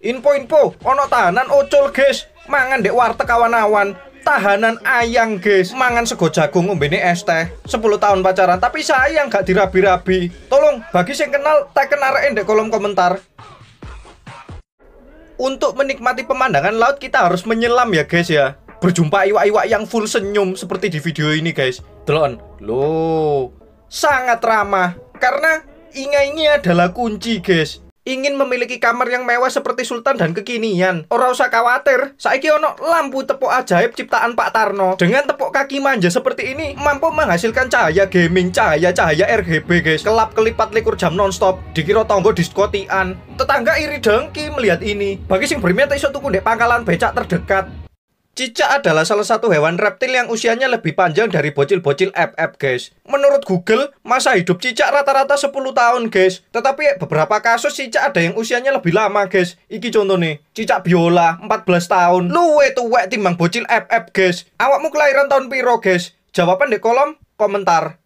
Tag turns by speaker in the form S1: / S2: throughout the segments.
S1: Info-info, ono tahanan ocol guys, mangan dek warteg kawan awan Tahanan ayang guys, mangan sego jagung ngombene es teh. 10 tahun pacaran tapi sayang gak dirabi-rabi. Tolong bagi yang kenal tak kenareen dek kolom komentar. Untuk menikmati pemandangan laut kita harus menyelam ya guys ya. Berjumpa iwak-iwak yang full senyum seperti di video ini guys. Telon, lo sangat ramah karena inga ini adalah kunci guys ingin memiliki kamar yang mewah seperti sultan dan kekinian. Ora usah khawatir, saiki ono lampu tepuk ajaib ciptaan Pak Tarno. Dengan tepuk kaki manja seperti ini mampu menghasilkan cahaya gaming, cahaya-cahaya RGB, guys. Kelap kelipat likur jam nonstop, dikira tonggo diskotian. Tetangga iri dengki melihat ini. Bagi sing berminat iso tuku ndek pangkalan becak terdekat. Cicak adalah salah satu hewan reptil yang usianya lebih panjang dari bocil-bocil app-app, guys. Menurut Google, masa hidup cicak rata-rata 10 tahun guys. Tetapi beberapa kasus cicak ada yang usianya lebih lama guys. Iki contoh nih, cicak biola 14 tahun. Luwe tuwek timbang bocil app-app, guys. Awakmu kelahiran tahun piro guys? Jawaban di kolom komentar.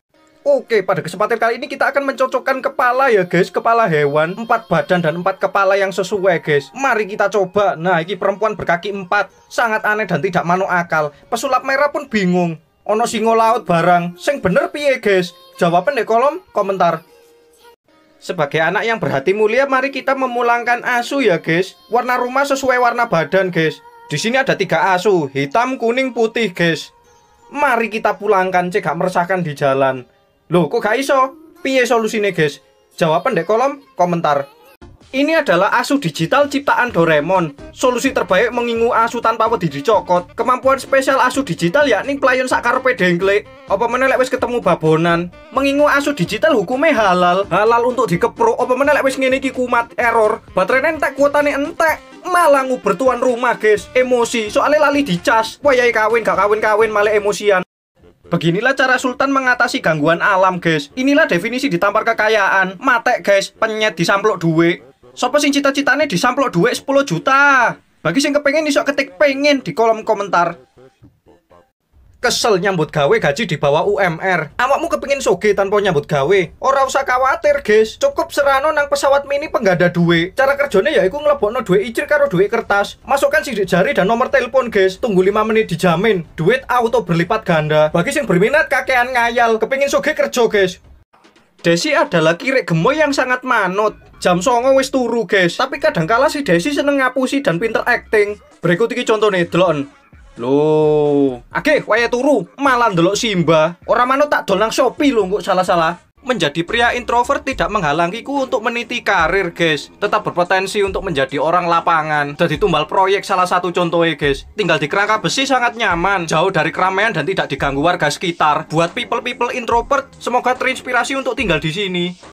S1: Oke, pada kesempatan kali ini kita akan mencocokkan kepala ya guys Kepala hewan, empat badan dan empat kepala yang sesuai guys Mari kita coba Nah, ini perempuan berkaki empat Sangat aneh dan tidak manu akal Pesulap merah pun bingung Ono singo laut barang Sing bener piye guys Jawaban di kolom komentar sebagai anak yang berhati mulia, mari kita memulangkan asu ya guys. Warna rumah sesuai warna badan guys. Di sini ada tiga asu, hitam, kuning, putih guys. Mari kita pulangkan, cek gak meresahkan di jalan. Loh kok gak iso? Piye solusinya guys? Jawaban di kolom komentar. Ini adalah asu digital ciptaan Doraemon. Solusi terbaik mengingu asu tanpa wedi dicokot. Kemampuan spesial asu digital yakni pelayan sakarpe dengklek. Apa meneh wis ketemu babonan? Mengingu asu digital hukumnya halal. Halal untuk dikepro Apa mana wis ngene iki kumat error. Baterai entek kuotane entek. Malah nguber tuan rumah, guys. Emosi, soalnya lali dicas. Wayahe kawin gak kawin-kawin malah emosian. Beginilah cara Sultan mengatasi gangguan alam, guys. Inilah definisi ditampar kekayaan. Matek, guys. Penyet disamplok duit. Sopo sing cita-citane disamplok duit 10 juta. Bagi sing kepengen iso ketik pengen di kolom komentar kesel nyambut gawe gaji di bawah UMR awakmu kepingin soge tanpa nyambut gawe ora usah khawatir guys cukup serano nang pesawat mini penggada duwe cara kerjanya ya iku ngelebokno duwe icir karo duwe kertas masukkan sidik jari dan nomor telepon guys tunggu 5 menit dijamin duit auto berlipat ganda bagi yang berminat kakean ngayal kepingin soge kerja guys Desi adalah kirik gemoy yang sangat manut. Jam songo wis turu, guys. Tapi kadangkala si Desi seneng ngapusi dan pinter acting. Berikut ini contohnya, delon. Loh, oke, waya turu, malah ndelok Simba. Orang mana tak dolang Shopee lho kok salah-salah. Menjadi pria introvert tidak menghalangiku untuk meniti karir, guys. Tetap berpotensi untuk menjadi orang lapangan. Jadi tumbal proyek salah satu contohnya, guys. Tinggal di kerangka besi sangat nyaman, jauh dari keramaian dan tidak diganggu warga sekitar. Buat people-people introvert, semoga terinspirasi untuk tinggal di sini.